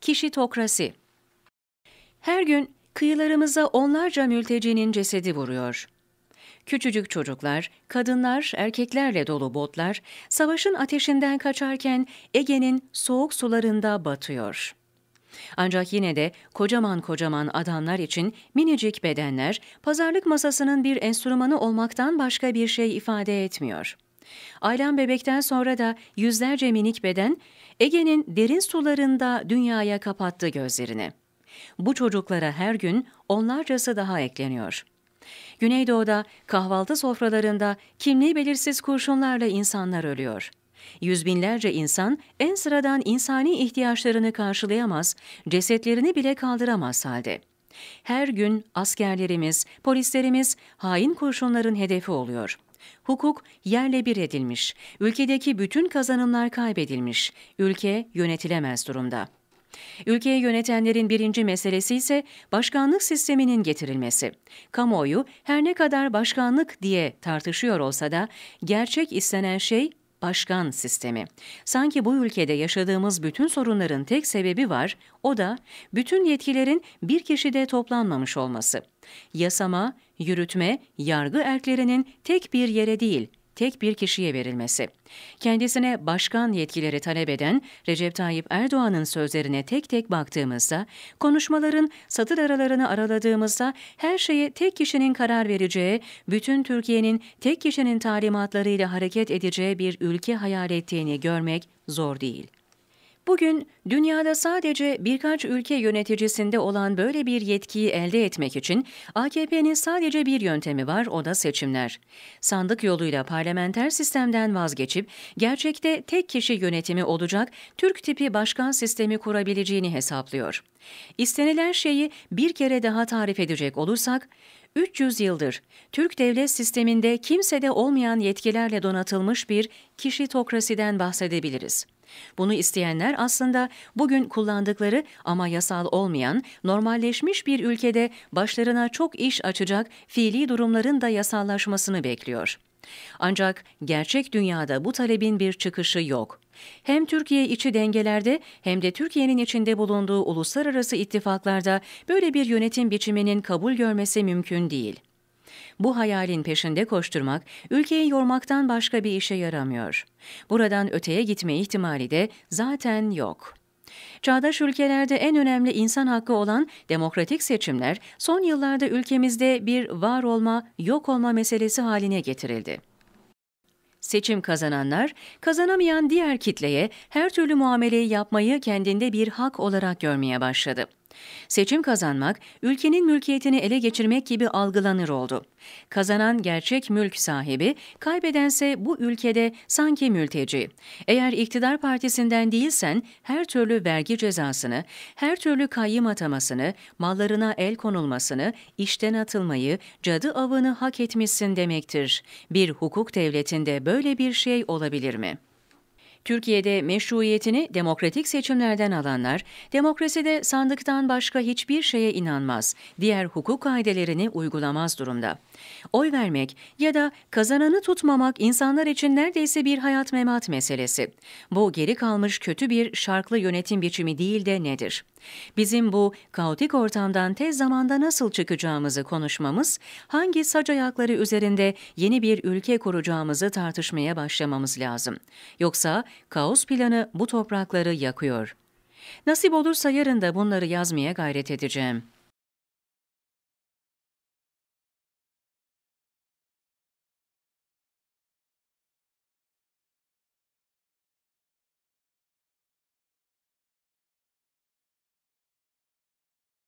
Kişitokrasi Her gün kıyılarımıza onlarca mültecinin cesedi vuruyor. Küçücük çocuklar, kadınlar, erkeklerle dolu botlar savaşın ateşinden kaçarken Ege'nin soğuk sularında batıyor. Ancak yine de kocaman kocaman adamlar için minicik bedenler pazarlık masasının bir enstrümanı olmaktan başka bir şey ifade etmiyor.'' Aylan bebekten sonra da yüzlerce minik beden Ege'nin derin sularında dünyaya kapattı gözlerini. Bu çocuklara her gün onlarcası daha ekleniyor. Güneydoğu'da kahvaltı sofralarında kimliği belirsiz kurşunlarla insanlar ölüyor. Yüzbinlerce insan en sıradan insani ihtiyaçlarını karşılayamaz, cesetlerini bile kaldıramaz halde. Her gün askerlerimiz, polislerimiz hain kurşunların hedefi oluyor.'' Hukuk yerle bir edilmiş. Ülkedeki bütün kazanımlar kaybedilmiş. Ülke yönetilemez durumda. Ülkeyi yönetenlerin birinci meselesi ise başkanlık sisteminin getirilmesi. Kamuoyu her ne kadar başkanlık diye tartışıyor olsa da gerçek istenen şey başkan sistemi. Sanki bu ülkede yaşadığımız bütün sorunların tek sebebi var, o da bütün yetkilerin bir kişide toplanmamış olması. Yasama, yürütme, yargı erklerinin tek bir yere değil, tek bir kişiye verilmesi. Kendisine başkan yetkileri talep eden Recep Tayyip Erdoğan'ın sözlerine tek tek baktığımızda, konuşmaların satır aralarını araladığımızda her şeye tek kişinin karar vereceği, bütün Türkiye'nin tek kişinin talimatlarıyla hareket edeceği bir ülke hayal ettiğini görmek zor değil. Bugün dünyada sadece birkaç ülke yöneticisinde olan böyle bir yetkiyi elde etmek için AKP'nin sadece bir yöntemi var o da seçimler. Sandık yoluyla parlamenter sistemden vazgeçip gerçekte tek kişi yönetimi olacak Türk tipi başkan sistemi kurabileceğini hesaplıyor. İstenilen şeyi bir kere daha tarif edecek olursak 300 yıldır Türk devlet sisteminde kimsede olmayan yetkilerle donatılmış bir kişitokrasiden bahsedebiliriz. Bunu isteyenler aslında bugün kullandıkları ama yasal olmayan, normalleşmiş bir ülkede başlarına çok iş açacak fiili durumların da yasallaşmasını bekliyor. Ancak gerçek dünyada bu talebin bir çıkışı yok. Hem Türkiye içi dengelerde hem de Türkiye'nin içinde bulunduğu uluslararası ittifaklarda böyle bir yönetim biçiminin kabul görmesi mümkün değil. Bu hayalin peşinde koşturmak ülkeyi yormaktan başka bir işe yaramıyor. Buradan öteye gitme ihtimali de zaten yok. Çağdaş ülkelerde en önemli insan hakkı olan demokratik seçimler son yıllarda ülkemizde bir var olma, yok olma meselesi haline getirildi. Seçim kazananlar, kazanamayan diğer kitleye her türlü muameleyi yapmayı kendinde bir hak olarak görmeye başladı. Seçim kazanmak, ülkenin mülkiyetini ele geçirmek gibi algılanır oldu. Kazanan gerçek mülk sahibi, kaybedense bu ülkede sanki mülteci. Eğer iktidar partisinden değilsen her türlü vergi cezasını, her türlü kayyım atamasını, mallarına el konulmasını, işten atılmayı, cadı avını hak etmişsin demektir. Bir hukuk devletinde böyle bir şey olabilir mi?'' Türkiye'de meşruiyetini demokratik seçimlerden alanlar, demokraside sandıktan başka hiçbir şeye inanmaz, diğer hukuk kaidelerini uygulamaz durumda. Oy vermek ya da kazananı tutmamak insanlar için neredeyse bir hayat memat meselesi. Bu geri kalmış kötü bir şarklı yönetim biçimi değil de nedir? Bizim bu kaotik ortamdan tez zamanda nasıl çıkacağımızı konuşmamız, hangi sac ayakları üzerinde yeni bir ülke kuracağımızı tartışmaya başlamamız lazım. Yoksa Kaos planı bu toprakları yakıyor. Nasip olursa yarın da bunları yazmaya gayret edeceğim.''